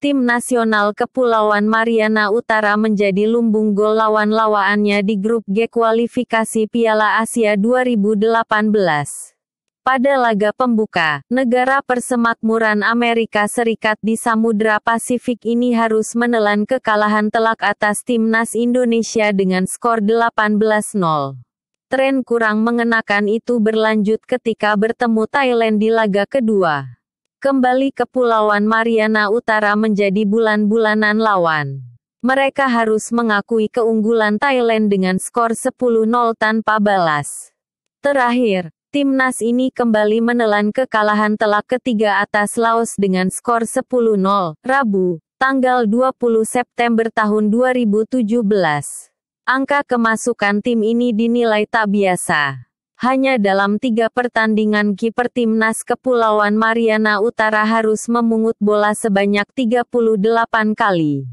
tim nasional Kepulauan Mariana Utara menjadi lumbung gol lawan lawaannya di grup G kualifikasi Piala Asia 2018. Pada laga pembuka, negara persemakmuran Amerika Serikat di Samudra Pasifik ini harus menelan kekalahan telak atas timnas Indonesia dengan skor 18-0. Tren kurang mengenakan itu berlanjut ketika bertemu Thailand di laga kedua. Kembali ke Pulauan Mariana Utara menjadi bulan-bulanan lawan. Mereka harus mengakui keunggulan Thailand dengan skor 10-0 tanpa balas. Terakhir, timnas ini kembali menelan kekalahan telak ketiga atas Laos dengan skor 10-0, Rabu, tanggal 20 September tahun 2017. Angka kemasukan tim ini dinilai tak biasa. Hanya dalam tiga pertandingan kiper timnas Kepulauan Mariana Utara harus memungut bola sebanyak 38 kali.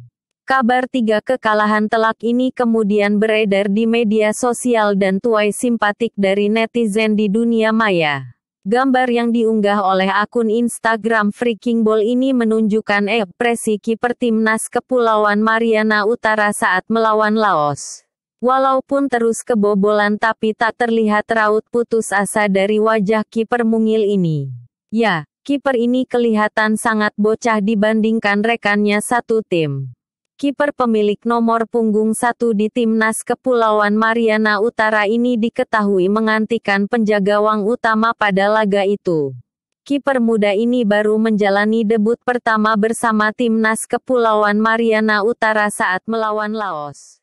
Kabar tiga kekalahan telak ini kemudian beredar di media sosial dan tuai simpatik dari netizen di dunia maya. Gambar yang diunggah oleh akun Instagram Freaking Ball ini menunjukkan ekspresi kiper timnas Kepulauan Mariana Utara saat melawan Laos. Walaupun terus kebobolan tapi tak terlihat raut putus asa dari wajah kiper mungil ini. Ya, kiper ini kelihatan sangat bocah dibandingkan rekannya satu tim. Kiper pemilik nomor punggung satu di timnas Kepulauan Mariana Utara ini diketahui mengantikan penjaga wang utama pada laga itu. Kiper muda ini baru menjalani debut pertama bersama timnas Kepulauan Mariana Utara saat melawan Laos.